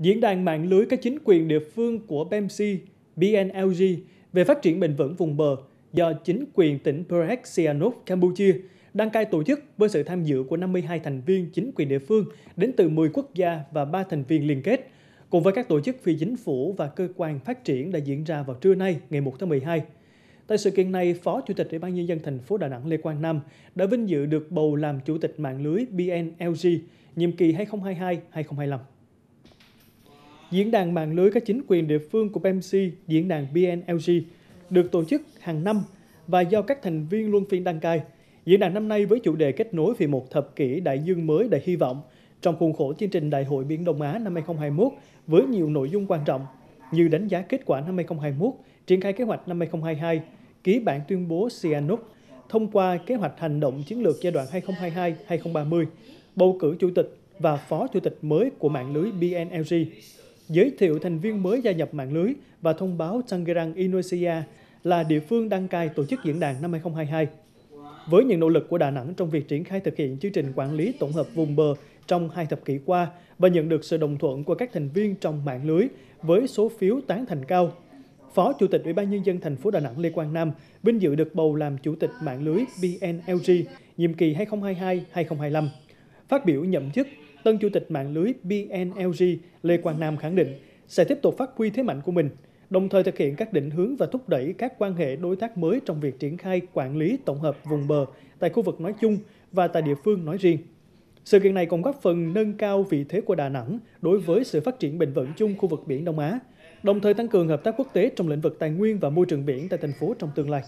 Diễn đàn mạng lưới các chính quyền địa phương của BMC, BNLG về phát triển bền vững vùng bờ do chính quyền tỉnh Perak Sihanouk, Campuchia đăng cai tổ chức với sự tham dự của 52 thành viên chính quyền địa phương đến từ 10 quốc gia và 3 thành viên liên kết, cùng với các tổ chức phi chính phủ và cơ quan phát triển đã diễn ra vào trưa nay, ngày 1 tháng 12. Tại sự kiện này, Phó Chủ tịch Ủy ban Nhân dân thành phố Đà Nẵng Lê Quang Nam đã vinh dự được bầu làm Chủ tịch mạng lưới BNLG nhiệm kỳ 2022-2025. Diễn đàn mạng lưới các chính quyền địa phương của BMC, diễn đàn BNLG, được tổ chức hàng năm và do các thành viên luân phiên đăng cai. Diễn đàn năm nay với chủ đề kết nối vì một thập kỷ đại dương mới đầy hy vọng trong khuôn khổ chương trình Đại hội Biển Đông Á năm 2021 với nhiều nội dung quan trọng như đánh giá kết quả năm 2021, triển khai kế hoạch năm 2022, ký bản tuyên bố Sihanouk, thông qua kế hoạch hành động chiến lược giai đoạn 2022-2030, bầu cử chủ tịch và phó chủ tịch mới của mạng lưới BNLG giới thiệu thành viên mới gia nhập mạng lưới và thông báo Tangerang, Indonesia là địa phương đăng cai tổ chức diễn đàn năm 2022. Với những nỗ lực của Đà Nẵng trong việc triển khai thực hiện chương trình quản lý tổng hợp vùng bờ trong hai thập kỷ qua và nhận được sự đồng thuận của các thành viên trong mạng lưới với số phiếu tán thành cao, Phó Chủ tịch Ủy ban nhân dân thành phố Đà Nẵng Lê Quang Nam vinh dự được bầu làm chủ tịch mạng lưới BNLG nhiệm kỳ 2022-2025. Phát biểu nhậm chức, tân chủ tịch mạng lưới BNLG Lê Quang Nam khẳng định sẽ tiếp tục phát huy thế mạnh của mình, đồng thời thực hiện các định hướng và thúc đẩy các quan hệ đối tác mới trong việc triển khai quản lý tổng hợp vùng bờ tại khu vực nói chung và tại địa phương nói riêng. Sự kiện này còn góp phần nâng cao vị thế của Đà Nẵng đối với sự phát triển bền vững chung khu vực biển Đông Á, đồng thời tăng cường hợp tác quốc tế trong lĩnh vực tài nguyên và môi trường biển tại thành phố trong tương lai.